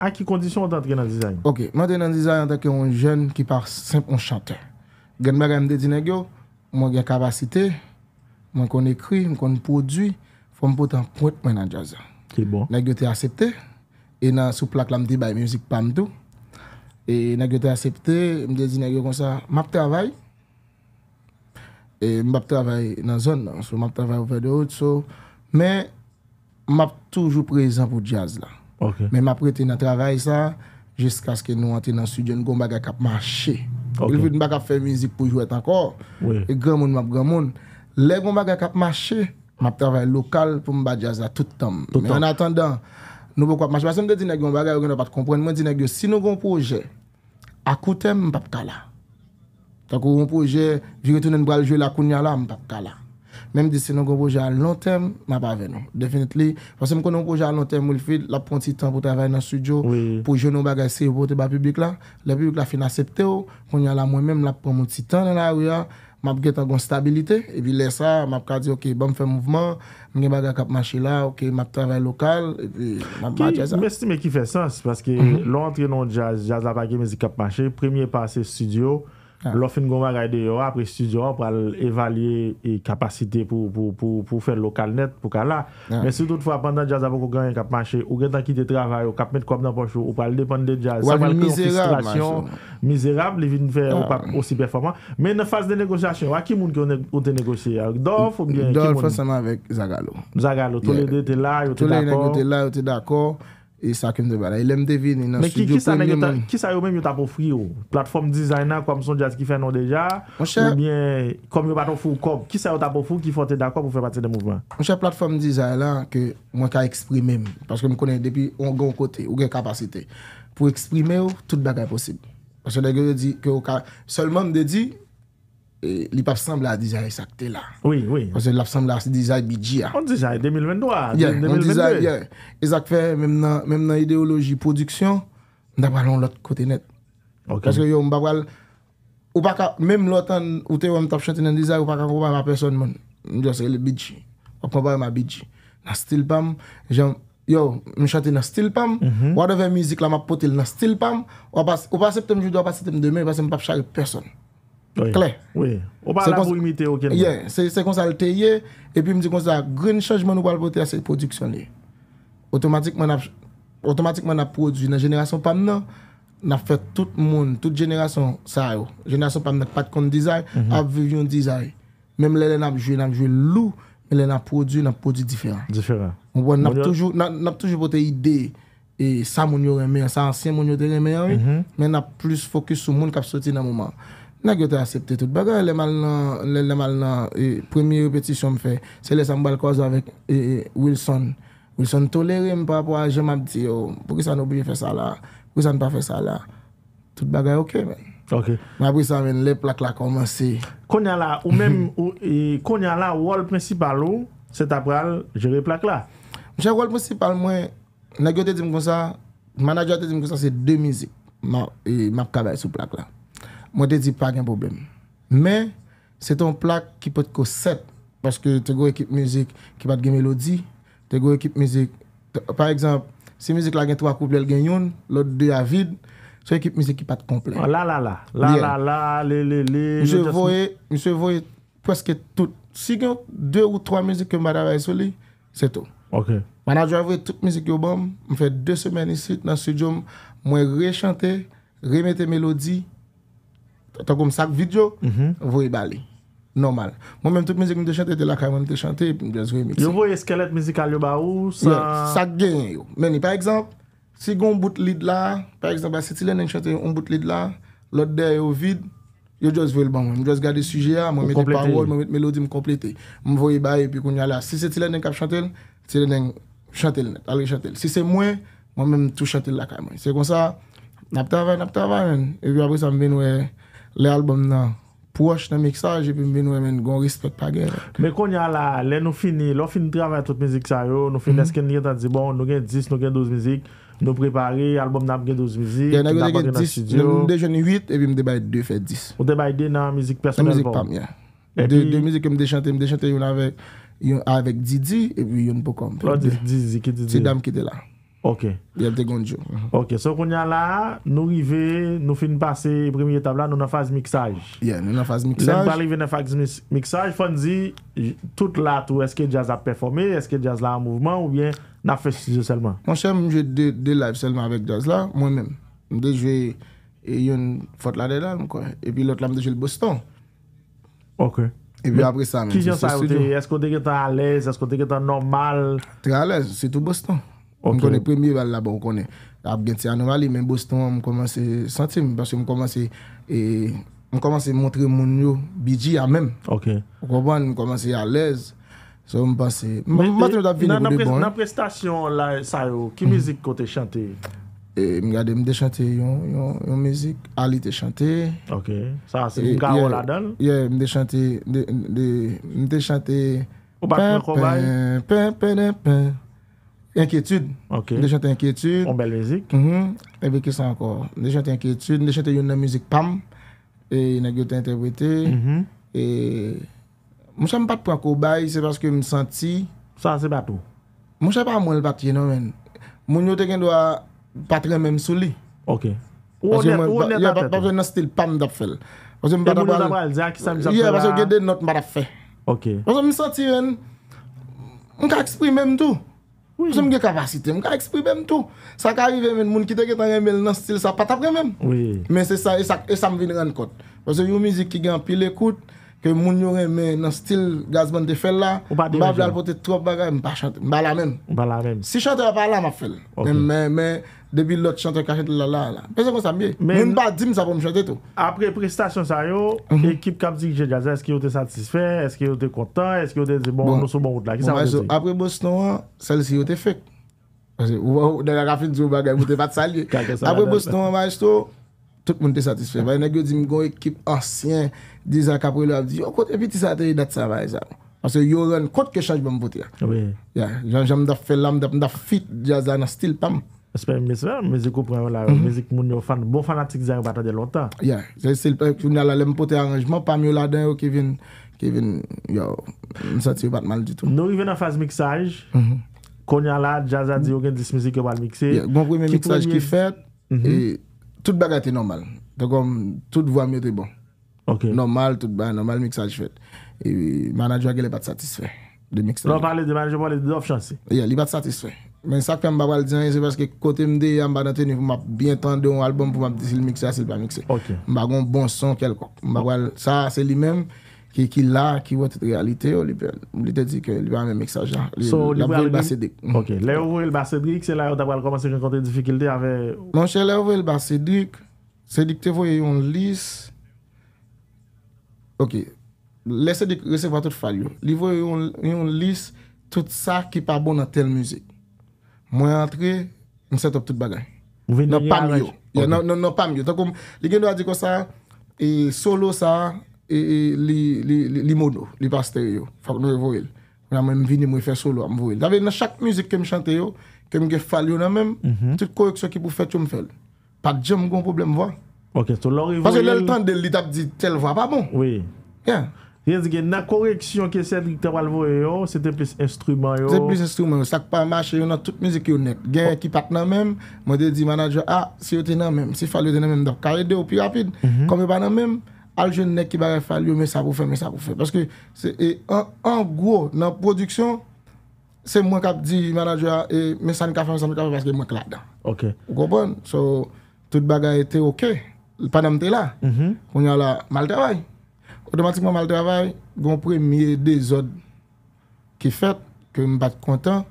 A ki kondisyon an te gwen nan dizay? Ok, mwen te gwen nan dizay an te ke yon jen ki par sempon chante. Gen mwen gwen mwen de di negyo, mwen gen kapasite, mwen kon ekri, mwen kon produ, fwen mwen potan pwet mwen nan jazan. Kè bon. Negyo te asepte, e nan souplak la mdi baye mouzik pamdou, e negyo te asepte, mwen de di negyo konsa, mwen ap travay, e mwen ap travay nan zon, mwen ap travay ou fè de ou, mwen ap toujou prezant pou jaz la. Men ma prete nan travay sa Jiska sken nou ante nan sudyon Goumbaga kap manche Il fite mbaka fe mizik pou jwet anko E gran moun mab gran moun Le Goumbaga kap manche Mab travay lokal pou mba jazat toutan Men an atendan Nou pou kap manche Basan mde di nan Goumbaga Si nou goun proje Akoutem mbap kala Takou goun proje Jire tounen bral jwe lakoun nyalan mbap kala Mem disi nan kon pou jay an lon tem, map ave nou. Definitly, fosem kon nan kon pou jay an lon tem, mou li fid lap pon ti tan pou travay nan studio, pou jenou bagay sey wote ba publik la, la publik la fin asepte ou, kon jan la mwen menm lap pon pon ti tan nan la ou ya, map get an gon stabilite, evi lesa, map ka di ok, bam fe mouvman, mwenye bagay kap mache la, ok, map travay lokal, e map bagay aza. Mèstime ki fè sens, paske mhm. lantre nan jaz, jaz apage mèzi kap mache, premye pase studio, Ah. Lo fin goma gwa gade yo apre studyon pou al evalye e kapasite pou pou pou pou fe lokal net pou ka la. Ah. Men se tout fwa pandan jazz apok ou ganyan kap manche, ou ganyan ki te travay, ou kap met kop nan pochou, ou pal depande jazz, sa pal konfistrasyon. Mizerable, evit nou fe ou pa osi performant. Men nan fase de negosyasyon, wakimoun ki ou te negosye? Dorf ou bien? Dorf fosanman vek Zagalo. Zagalo, tole de te la, yo te d'akor. E sa kem de bada. E lem devine. E nan soujou peni moun. Ki sa yo mèm yon tapo fri yo? Platform designer kwa mson jazz ki fè nou deja. Ou mwen kom yon pato fou kòp. Ki sa yo tapo fou ki fote d'akòp ou fè pati de mouvment? Mwen chè platform designer ke mwen ka eksprime mèm. Paske mèm konen depi ou gen kote, ou gen kapasite. Pou eksprime yo, tout baka imposible. Paske mèm de di ke mwen ka solman de di mèm. E, li paf samble a dizay e sakte la. Oui, oui. Kwa se laf samble a si dizay e biji ya. On dizay 2022. Ah, yeah, on dizay, yeah. E sak fe, menm nan ideoloji produksyon, nan palon lot kote net. Ok. Pweske yo, mbapwal, ou paka, menm lotan, ou te wèm tap chante nan dizay, ou paka wap aperson moun, mbapwal se li biji. Wap wap aperson ma biji. Nan stil pam, jan, yo, m chante nan stil pam, mhm. whatever mizik la m apote, nan stil pam, ou pa septem judo, ou pa septem demen, ou pa sept Kle. Oui. Ou ba la bou imite ok. Yeah. Se kon sa lteye, epi m di kon sa, grin chanjman ou ba albote a se prodiksyon li. Otomatikman ap prodju nan jenerasyon pan nan, nap fe tout moun, tout jenerasyon, sa yo. Jenerasyon pan nan, pat kon dizay, ap vivyon dizay. Mem le le nan jwe nan jwe lou, me le nan prodju, nan prodju diferan. Diferan. Mwen nap toujou, nap toujou bote ide, e sa moun yo reme, sa ansyen moun yo reme, men ap plus fokus sou moun kap soti nan mouman. Nagyo te asepte tout bagay. Le mal nan e, premi repetisyon me fe. Se le san mbal koza avèk e, e, Wilson. Wilson toleri mpa apwa jèm apdi yo. Oh, pou ki san oubouye fe sa la. Pou ki san pa fe sa la. Tout bagay ok men. Ma pou ki san men le plak la konman si. Konya la, ou men, konya la, wòl prinsipal ou, set apral, jère plak la? Mche wòl prinsipal mwen, nagyo te di mkon sa, manajwa te di mkon sa, se dè mizik. Ma kada yè sou plak la. mwen dedi pa gen problem. Men, se ton plak ki pot ko set, paske te go ekip mizik ki pat gen melodi, te go ekip mizik, par ekzamp, se mizik la gen 3 kouble, gen yon, lot 2 avid, se ekip mizik ki pat komple. Oh, la la la, la la la, le le le. Mwen se voye preske tout. Si gen 2 ou 3 mizik ke mba da vay soli, se tou. Mwen a jwa voye tout mizik yo bom, mwen fè 2 semeni sit nan sujoum, mwen rechante, remete melodi, Ta kon m sak video, m mhm. voy bali. Normal. Mwen menm tout mizik m te chante, te lakay m te chante, m jaz voy miksik. Yo voy eskelet mizikal yo ba ou, sa... Sak gen yo. Meni, pa ekzamp, si gon bout lid la, pa ekzamp, se ti len en chante, on bout lid la, lot de yo vid, yo jaz voy l ban wè. M jaz gade suje ya, m wèm eti parwoy, m wèm eti melodi m komplete. M voy bali, pi kon yalè. Si se ti len en kap chante, ti len en chante l net, alè chante. Si se mwen, Le albom nan, pou wache nan miksaj, epi mbe nou emen goun respet pa gen. Mbe kon ya la, le nou fini, lou fini travay tout mizik sa yo, nou fini esken nye ta di bon, nou gen 10, nou gen 12 mizik, nou prepare, albom nan, nou gen 12 mizik, nou daba gen nan studio. Mbe jeni 8, epi mbe debay 2 fè 10. Mbe debay 2 nan mizik personel bon. Mbe mizik pa mye. De mizik ke mbe chante, mbe chante yon avek Didi, epi yon pou kompe. Lò Didi, Didi, Didi. Ti dam ki de la. Ok, so kon jan la, nou rive, nou fin pase, premye tab la, nou nan faz miksaj. Yeah, nou nan faz miksaj. Len balive nan faz miksaj, fonzi, tout la tou, eske jazz a performe, eske jazz la a mouvman, ou bien nan fe si yo selman? Mon chèm, jè de live selman avèk jazz la, mwen mèm, mwen de jè e yon fot la de la, epi e lòt la mwen de jè l'bostan. Ok. Epi apre sa mèm, jè se studio. Ki jan sa ou te, eske ou te ketan alèz, eske ou te ketan normal? Trè alèz, se tou bostan. Mwen konen premye val laban wakonnen A gen ti anou Ali men bostan mwen komanse Sante mwen pwansye mwen komanse Mwen komanse moun yo Biji a men Mwen komanse a lez Mwen komanse Nan prestasyon la sa yo Ki mizik kote chante Mwen chante yon mizik Ali te chante Mwen chante Mwen chante Pèn pèn pèn Enkietude, de jante enkietude On bel vezik De jante enkietude, de jante yon nan mizik pam E yon nan gyo te ente vwete E Mwen chan mwen pati pou an kobay Se paske mwen santi Mwen chan pa mwen pati yon nan men Mwen yon teken do a patre men sou li Ok Ou on net atete Mwen yon nan stil pam da fel Mwen yon nan pati Mwen yon nan pati Mwen ka eksprime men tou Mwen se mge kapasite, mwen ka ekspribe mtou. Sa ka arrive mwen moun ki teke tan reme nan stil sa patapre mwen. Oui. Men se sa m vin renkot. Mwen se yon mizik ki gen apil ekout, ke moun yon reme nan stil gazman te fel la, mba vlal potet trop baga, mba la men. Mba la men. Si chante a pa la ma fel. Ok. Men, men, men. Debil lot chante kachente lala la. Mwen ba di m sa pou m chante to. Apre prestasyon sa yo, mhm. ekip kab zik je jazan, eske yo te satisfen, eske yo te kontan, eske yo te zi bon, non so bon wot bon la. Bon, apre bost nou an, salisi yo te fek. Wou wou, den a rafin zi ou bagay, wote pat sali. Apre bost nou an, waj to, tout moun te satisfen. Woy ne ge yo di m go ekip ansyen, dizan kapwelo, ap di yo kote, epi ti sa te, dat sa vay. Woy se yo ren, kote ke chanj bèm voti. Jan jan m da fè lam, m da fit, jaz Span mese. Mesi, yapa ou lok nan mhm. bon ki Kristin za Fabbressel Ou ou nou fynl bot fanatik lwen l Assassini Epita Xiajie delle lotta Yaasan se l buttò pou etriome an jmen lan xgesp charme, relèmme Ou pi xesolglò kwen fèl yu Pani yu lan denye Ou kwen yon satïvi ou batman l di tou Nou yu vè nan faz miksaj kwen yallè analyze tramway по personè kiway b epidemi Ya GounLER pri my miksaj ki fèl Amjer Fenoe ba knowè tet 미çèl mhm. Okey Mon al misakah fet E Ron wè name kyache le bat cisâím Le miksaj Ron wè seme pale inmanajwè li app chant. Dar re yi bat cisâim Men sak pe m ba wal diyan, se baske kote m de, yon m ba dante ni m ap bientan de yon albom pou m ap di si l mikse a, si l ba mikse. M ba gon bon son kelko. Sa, se li men, ki la, ki wote realite yo, li te di ke li wane mikse a jan. So, li wè albou yon basse dik. Ok, le wè yon basse dik, se la yon da wale komanse jen kote difikilte avè... Mon chè, le wè yon basse dik, se dik te wè yon lis... Ok, le se dik resek vwa tout faryon. Li wè yon lis tout sa ki pa bon nan tel mizik. Mwen rentre, mwen setop tout bagay. Mwen pam yo. Mwen pam yo. Ton kon, li gen nou a di kon sa, e solo sa, e, e li mono, li baster yo. Fak mwen revoyel. Mwen a mwen mwen vini mwen fè solo a mwen voyel. Davè nan chak müzik ke mwen chante yo, ke mwen ge fal yo nan mèm, mwen mhm. tite koreksyon ki pou fè chou mwen fèl. Pak diyon mwen kon problem vwa. Ok, ton lor revoyel... Fak se lè l'tan del li tap di tel vwa, pa bon. Oui. Gyan. Yez gen nan koreksyon ke sèd l'Ikter Walvo yo, se te plis instrument yo. Se te plis instrument yo, sak pa mâche yo nan tout mizik yo nek. Gen ekipak nan men, mwede di manajwa, a, si yo te nan men, si fali mhm. yo de nan men, dok kare de yo pi rapid, komi ban nan men, al jen nek ki bagay fali yo, me sa pou fe, me sa pou fe. Paske, en gros nan prodüksyon, se mwen kap di manajwa, me san kafe, me san kafe, paske mwen klak dan. Ok. Ou kopon? So, tout bagay te ok, l'panem te la, kwenye la Otomatik mwen mal travay, gwen pou e miye dezod ki fet, ki mwen bat kontan,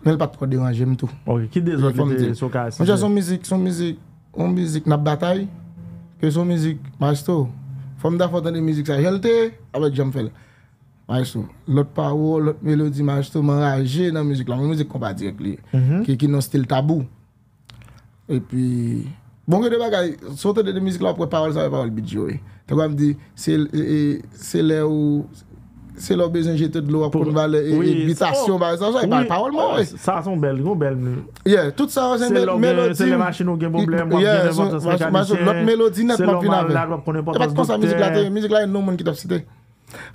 mwen el bat kwa deranje mwen tou. Ok, ki dezod li de sou kase? Mwen chan son mizik, son mizik, mwen mizik nap batay, ke son mizik majstou. Fwa mwen da fwa tan de mizik sa jelte, apwe di jan mwen fel. Majstou, lot pa wou, lot melodi majstou, mwen raje nan mizik la, mwen mizik kompa direk li, mhm. ki non stil tabou. E pi, bon kwen de bagay, sote de mizik la, wapwe parwal sa wapwal bidjou e. Tè gwa m di, se lè e, e, ou Se lò bezèn jètè d'lò A poun valè, evitasyon Sa son bel, sa son bel Tout sa wazè melodi Se lè vachè nou gen boble Mwap genè vòtòs kè chanichè Mwap genè vòtòs kè chanichè Mwap genè vòtòs kè chanichè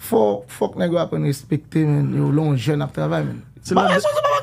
Fòk nè gwa apè nè spekte Yò lon jèn apè avè Mwap genè vòtòs kè chanichè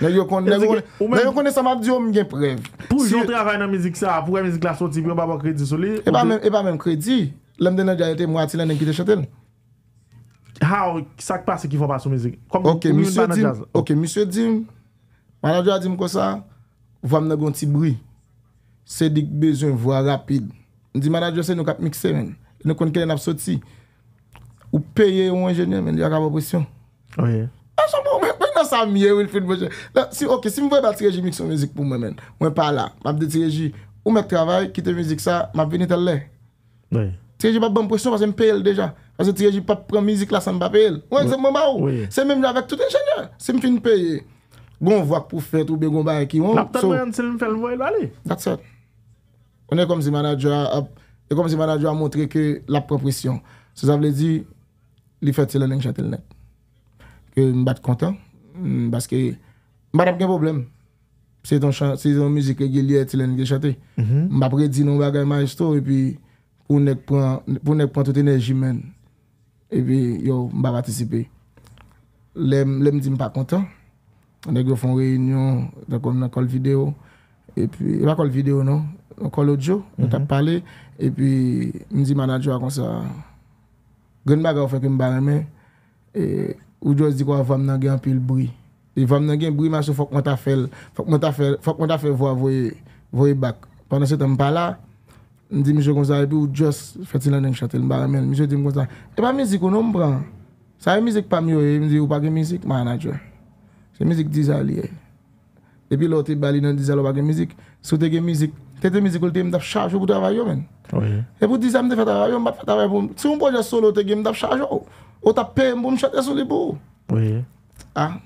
Nè yon kone sa mat di om gen prev Pou yon tre avay nan mizik sa Pou yon mizik la soti e, e pa men kredi Lèm den nan jayote mwati lèm nè gite chotel Ha ou sak pa se kifon pa sou mizik Ok msio dim Manajwa dim kosa Vam nan gonti bri Sedik bezon vwa rapil Ndi manajwa se nou kap mikse men Nou konke lè nap soti Ou peye ou enjenye men Ya kaba posyon Ou ye A chanmou, mwen pen yon sa miye ou yon fin bojè. La, si, ok, si mwen voye bal Tireji mikso mizik pou mwen men, mwen pa la, mwen ap de Tireji, ou mèk travay, kite mizik sa, mwen ap veni tel lè. Mwen. Tireji bat bon pwisyon, wazè mwen pe el deja. Wazè Tireji pap pran mizik la, san mwen pa pe el. Mwen, zè mwen ba ou. Se mwen mwen avèk tout enjèlè. Se mwen fin peye. Gon vwak pou fèt ou be gon baye ki yon. Aptat mwen anse lè mwen fèl mwen el balè. Dat sè. ke m bat kontan, baske, m bat ap gen problem, se yon chan, se yon mizik, e gye liye, e tilen, e gye chate, m ap redi, nou m bat gaya ma jistou, e pi, pou nèk pran, pou nèk pran tout enerji men, e pi, yo, m bat atisipe, lèm, lèm di m bat kontan, anèk yo fon reynyon, anèk yo kon nan kol video, e pi, nan kol video nou, anèk yo kol audio, anèk yo tap pale, e pi, m di manadjwa kon sa, gwen m bat gaya ou feke m bat reme, Ou Djos di kwa vam nan gen apil bri. E vam nan gen bri man sou fok mwen ta fel, fok mwen ta fel vwa vwe bak. Panan setan mpa la, mdi msye konsa, epi ou Djos feti nan denk chate, mba ramen. Msye di mkonsa, epa mizik ou nou mpran. Sa e mizik pa myo e, mzi ou pa gen mizik, manan jwa. Se mizik dizali e. Epi louti bali nan dizal ou pa gen mizik. Sou te gen mizik, te te mizik ou te mdaf chaj ou kout avay yo men. Epi e ou dizal mte fata avay yo, mba fata avay pou m... Sou mpo jas solo te gen mdaf chaj ou. Ot apè mbo m chate sou li pou. Ouye. Ha? Ah,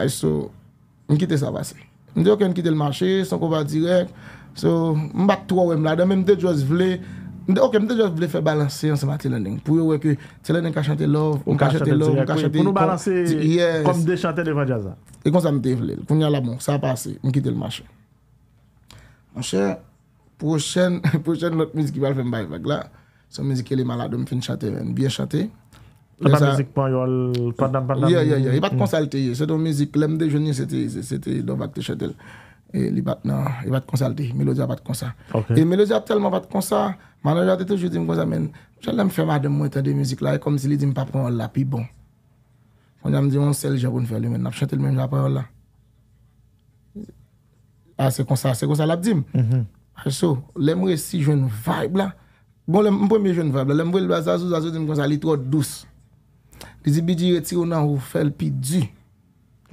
Ouye, so, m kite sa vase. M de okè m kite l mache, son kou va direk. So, m bak tou wè m lade, m de jwaz vle. M de okè, m de jwaz vle fè balanse yon sa matilènen. Pou yo wè kwe, tilènen ka chate love, m ka chate love, m ka chate. Pou nou balanse, kou m de chate devan jaza. E kon sa m te vle, pou nye la bon, sa vase, m kite l mache. M chè, pwoshen, pwoshen not mizik yon vle fè m baye bag la. Son mizik yon lè malade, m fin chate ven, b Ata mizik pan yo al pandan pandan? Ye, ye, ye. I bat konsalte ye. Se do mizik, lem de jouni, hmm. se non, te do bat te chetel. E li bat konsalte. Melodia bat konsalte. E Melodia telman bat konsalte. Manan jate tou, jou di m konza men. Jalem fema dem mwete de mizik la, e kom si li di m papon la, pi bon. Fondi am di, moun sel japon fe li men. Nap chetel men, japon la. A, se konsalte. Se konsalte la, di m. A, sou, lem re si joun vibe la. Bon, lem mpon mi joun vibe la. Lem mwen lwa zazou, zazou di m konsalte, li Di zi bi jire ti ou nan ou fel pi di.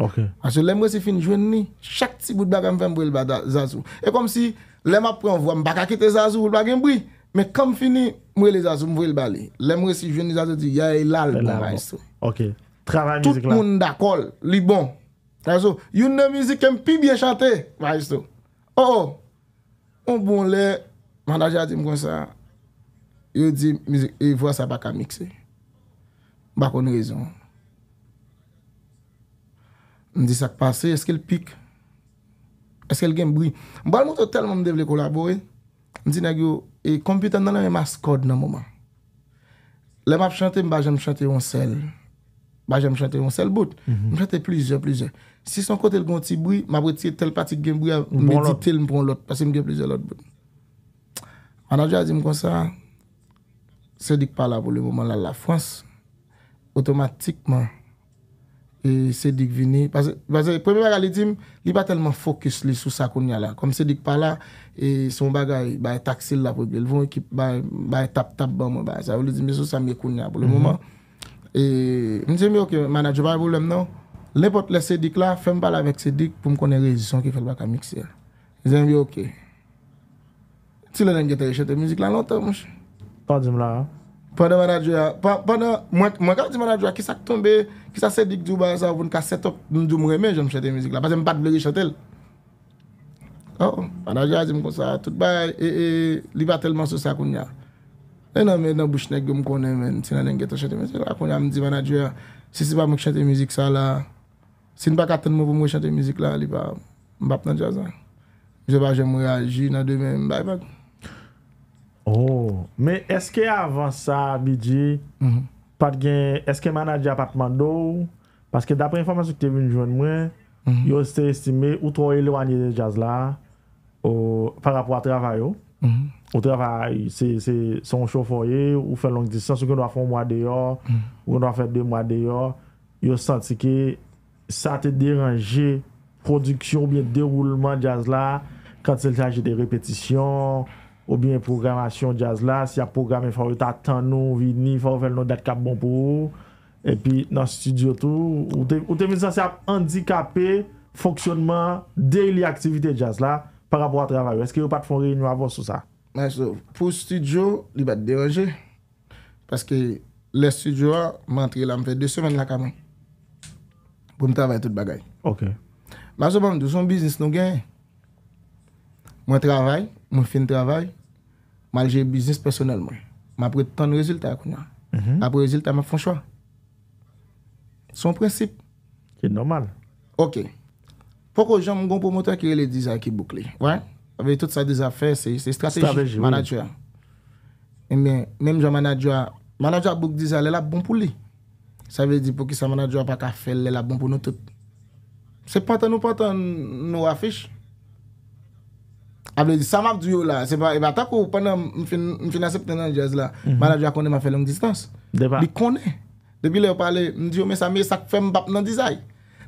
Ok. Aso lemwe si fin jwen ni, chak ti bout bagen fen mwel ba Zazu. E kom si, lemwe apren vwa mbakakite Zazu, bout bagen bri. Me kom fini, mweli Zazu mwel ba li. Lemwe si jwen ni Zazu di, ya e lal la vay so. Ok. Trava yon mizik la. Tout moun dakol, li bon. Aso, yon ne mizik kem pi bien chante, vay e so. Oh oh, mwen bon le, manda jadim kon sa, yo di mizik, yo e yon vwa sa baka mikse. Ba kon rezon. Mdi sak pase, eske el pik? Eske el genbri? Mbo al mouto telman mde vle kolabori, mdi nagyo, e kompita nanan e mas kod nan mouman. Le map chante, mba jem chante yon sel. Mba jem chante yon sel bout. Mbe mhm. chante plizye plizye. Si son kote l kon ti bwi, mba vre ti tel pati genbri, mbe di tel mpon lot, pasi mgen plizye lot bout. Anadja zi mkon sa, anadja zi mkon sa, sedik pala pou le mouman la la frans, Otomatikman, e Sedik vini, Preme bagay li dim, Li ba telman fokus li sou sa koun ya la, Kom Sedik pa la, Son bagay bay taksil la pou bil, Bay tap-tap ban mwen, Sa wou li dim, Sou sa mwen koun ya pou lè mouman, Mwen se mi ok, Lè non. pot le Sedik la, Fèm bal avèk Sedik pou m konen rejison ki fèk baka miksi el, Mwen se mi ok, Ti lè nèm gètè yè chètè müzik lan lòtè mwen, Pa dim la, Mwen ka di mwen a djwa, kisa k tombe, kisa sedik djou ba sa, voun ka setop, mwen djou mwen remen jan mwen chante mizik la. Pase mwen pat blege chante l. Mwen a djwa di mwen kon sa, tout bay, li pa telman sos akoun ya. E nan mwen nan bouchnek gen mwen kon men, si nan engetan chante mizik la. Akoun ya mwen di mwen a djwa, si si pa mwen chante mizik sa la, si npa katan mwen mwen chante mizik la, li pa mbap nan djwa zan. Mwen se pa jen mwen reagi nan deven mwen bay bag. Oh, men eske avan sa, Bidji, pat gen, eske manaj apatman dou, paske dapre informasyon ki te vin jwenn mwen, yo se estime, ou troye le wanyen de jazz la, ou, par rapport a travay yo, mm-hmm. ou travay, se son chofoye, ou fe long disans, ou gen do a fon mwa de yo, ou gen do a fè de mwa de yo, yo santi ki, sa te deranje, prodiksyon ou bien deroulement jazz la, kant se l chanje de repetisyon, Ou bi yon programasyon jaz la, si ya programen faw yo ta tan nou, vi ni faw yo fel nou dek kap bon pou ou. E pi nan studio tou, ou te men san se ap handikapè, foksyonman, daily aktivite jaz la, par apwa travay ou. Eske yo pat fon rey nou avos ou sa? Mwen so, pou studio, li bat deranje. Paske le studio a, mwen tre la mwen fè dè semen la kamen. Pou mwen travay tout bagay. Mwen so, mwen dou son biznis nou genye. Mwen travay, mwen fin travay, mwen alje biznis personel mwen. Mwen apre ton rezultat akoun ya. Mwen mhm. apre rezultat, mwen fon chwa. Son prinsip. Kè normal. Ok. Foko, jan mwen goun pou mwote akire le dizan ki bouk li. Vè? Avè tout sa dizan fè, se strategi manadjwa. Mwen, eh mwen mwen manadjwa, manadjwa bouk dizan, lè la bon pou li. Sa vè di pou ki sa manadjwa pata fè, lè la bon pou nou tout. Se pata nou pata nou afèj. A vle di, sa ma vdou yo la, se ba, e ba ta kou, pwennan m finase pwennan jaz la, mhm. ma la vdou ya kone ma fè long diskans. De ba? Bi kone. Debile yo pale, m di yo oh, me sa me sak fè m bap nan dizay.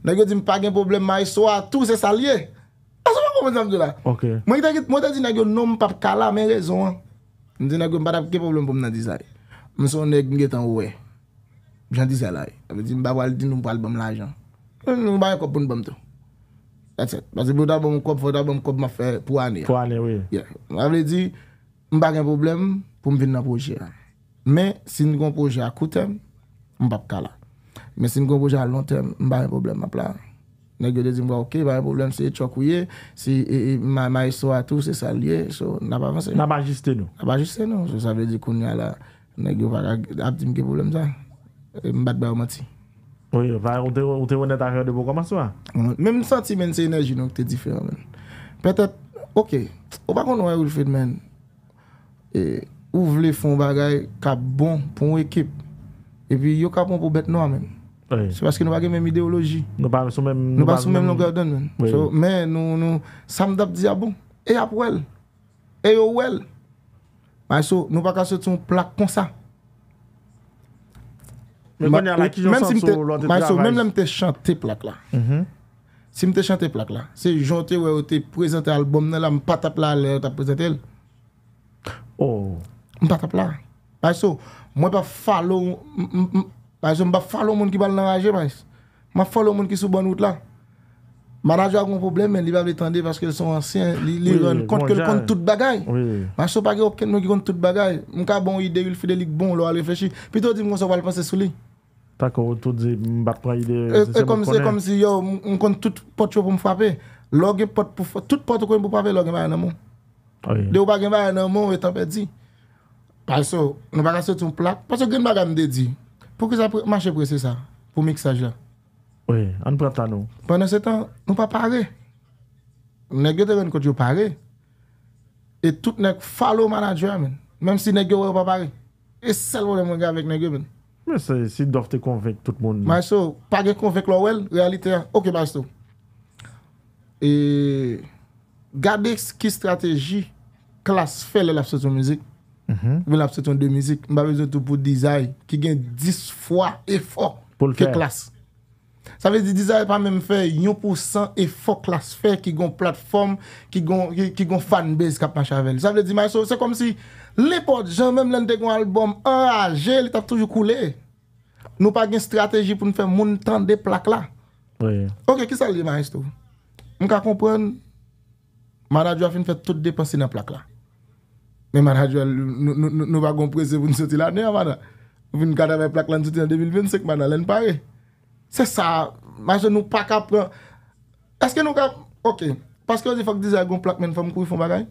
Nan yo di m pa gen problem ma e soa, tou se sa liye. A zon m pou m zavdou la. Ok. Mwen ta di nan yo nou m pap kala, men rezon. M di nan yo, m bada ke problem pou m nan dizay. M sou ne gen gen tan wè. M jan dizay la e. A vle di, m ba wale di nou m pou albam la ajan. Nou m ba yon kopoun bantou. Pou anè wè. Mwen avè di, m bagè yon problem pou m vin nan poujè. Mè, si m kon poujè a koutèm, m bab kala. Mè, si m kon poujè a lontèm, m bagè yon problem ap la. Nè gyo de di m wè, ok, bagè yon problem se chok wè, se ma yon so atou, se salye, so nab avansè. Nab avansè nou. Nab avansè nou, so sa vè di kon yon ala, nè gyo ap di m ge problem zan. M bagè yon mati. Ouye, vaye, non, ou te wennet a reode pou koma sou a? Mèm mi santi men, se enerji nou ki te difèran men. Petèp, ok, ou pa kon nou e ou l fèd men, e ouvle foun bagay ka bon pou ou ekip, epi yo ka bon pou bet nou a men. Sou paske nou pa gen men ideoloji. Nou pa sou men... Nou pa sou men nou gèv dèn men. Mè, nou, nou, sa mdap di a bon, e ap wèl, e yo wèl. Mai sou, nou pa ka sò tson plak kon sa. Mwen yon la ki jonsan sou lwante di avay. Mwen mwen te chante plak la. Si mwen te chante plak la, se jonti ou ou te prezente albom nè la mwen patapla lè ou ta prezente lè. Mwen patapla. Mwen pa falo... Mwen pa falo moun ki bal nan RG. Mwen pa falo moun ki sou banout la. Mananjou akon problem men, li ba vè tande fache ke sou ansyen. Li lè yon kont ke lè kont tout bagay. Mwen chou pa gen okè nou ki kont tout bagay. Mwen ka bon ide, yon fide lik bon lò a reflechi. Pito di mwen kon se wale fense sou li. Tako, tout zi mbak pra yi de... E kom si yo, m kont tout pot chou pou m fwapè. Lò gen pot pou fwapè. Tout pot pou fwapè lò gen vay nan moun. De ou pa gen vay nan moun, etan pe di. Paso, nou pa rase ton plak. Paso gen vay nan m de di. Pou ki sa mache prese sa, pou miksaj la. Oui, an prate an nou. Pwè nan se tan, nou pa pare. Nè gen te ren kout yo pare. Et tout nèk follow manan djwa men. Mèm si nè gen wè wè wè pa pare. Et sel wè mwen gavèk nè gen men. Si dof te konvek tout moun. Ma yon so, pa gen konvek lò wel, realite, ok ba yon so. E gadek ki strategi, klas fè lè lafse ton mizik. Ve lafse ton de mizik, mba bezon tou pou dizay ki gen 10 fwa e fò kè klas. Sa vè di dizay pa mèm fè, yon pou 100 e fò klas fè ki gon platform, ki gon fan base kapman chave. Sa vè di ma yon so, se kom si... Lèpòd, jè mèm lèndè gwen albòm 1-A-G, lè tap toujou koulè. Nou pa gen strategi pou nou fè moun tante de plak la. Ok, ki sa lè, ma jistou? Mk a kompren, man a djou a fin fè tout depansi nan plak la. Men man a djou, nou va gwen prese voun soti lanè, man a. Voun kada mwen plak lan soti nan 2020, se k man a, lèn pare. Se sa, ma jen nou pa kapren. Eske nou ka, ok, paske wè zè fòk dizè gwen plak men fòm kou y fòm bagay?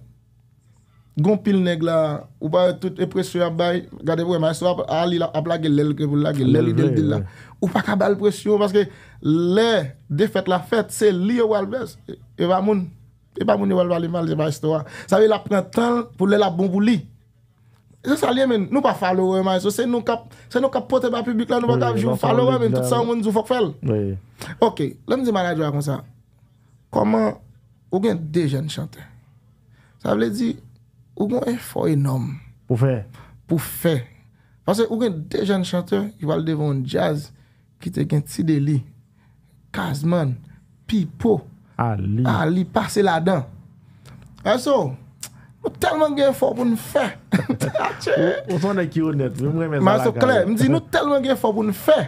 gompil neg la, ou pa e tout e presyo a bay, gade pou emay so, a li la a blage lelke pou lage lelke del di la ou pa ka bal presyo, paske le, defet la fet, se li e walbes, e va moun e pa moun e walbali mal de bay stowa sa ve la prentan pou le la bonbou li e se sa li men, nou pa falo ou emay so, se nou ka pote ba publik la, nou pa gavjou, falo ou emay men, tout sa ou moun zou fok fel ok, lèm di manajwa kon sa koman, ou gen de jen chante sa vle di Ou gwen e fò enom. Pou fè? Pou fè. Pase ou gwen de jen chanteur, iwal devon jazz, ki te gen Tideli, Kazman, Pipo, Ali, Pase Ladan. Aso, ou telman gen fò pou nou fè. Ou son de ki ou net, mwen mwen men zala gane. Maso kle, mizi nou telman gen fò pou nou fè.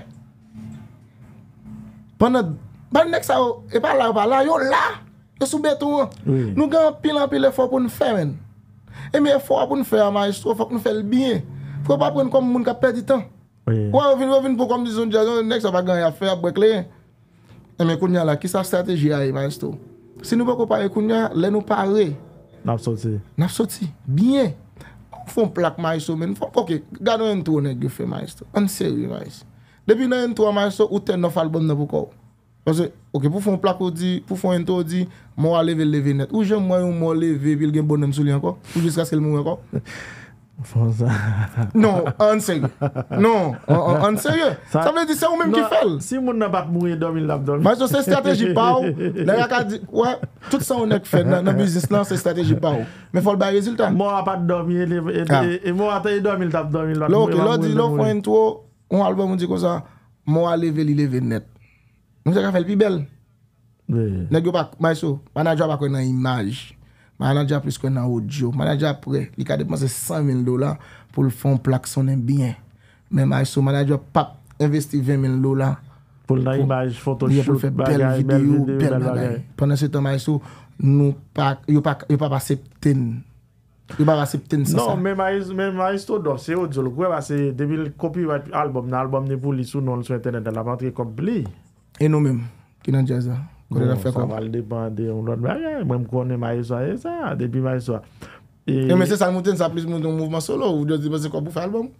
Pane, bane nek sa ou, e, e pa la, yo la, yo sou betou an. Nou gen pilan pilan fò pou nou fè men. Eme, e fwa pou nou fè a maestro, fwa pou nou fè l binye. Fwa pou apwen kom moun ka pè di tan. Ou a rovin pou kom di zonjè zonjè, nek sa pa ganyan fè a brek le. Eme, kounya la, ki sa strateji a e maestro? Si nou pou koupare kounya, lè nou pare. Nafsoti. Nafsoti, binye. Fwa ou plak maestro men. Ok, gado yon tou ane gifè maestro. An seri maestro. Depi yon tou ane maestro, ou ten nou falboun nan pou koup. Ok pou foun plakou di Pou foun entou di Mwa leve leve net Ou jè mwa yon mwa leve Pi l gen bonem souli anko Ou jis ka skel mwen anko Non an serye Non an serye Sa mwen di se ou menm ki fel Si moun nan pat mwen Domil lap domil Ma yon se strateji pa ou La yaka di Wè Tout sa ou nek fe Nan bizist lan se strateji pa ou Men fol ba rezil tan Mwa pat domil E mwa te yi domil Tap domil Lò ki lò di lò foun entou Un album ou di kon sa Mwa leve leve net Mwen se ka fel pi bel, nek yo pak, may sou, manajwa bakwen nan imaj, manajwa pri skwen nan audio, manajwa pre, li ka deponsen 100.000 do la pou l fon plaksonen byen. Men may sou, manajwa pak, investi 20.000 do la pou l fe bel videyo, bel bagay. Ponen se ton may sou, yo pak aksepten, yo bak aksepten sa sa. Men may sou do, se yo djol, kwe ba se devil copyright albom nan albom ne pou lisou non sou entene de la matri kop bli. E nou menm, ki nan jazza, kore la fek ap. Faval depan de, mwen konen maye swa e sa, depi maye swa. E mwen se san mouten sa plis mouten mouvman solo, ou dyo zi mwen se kopu fe albom?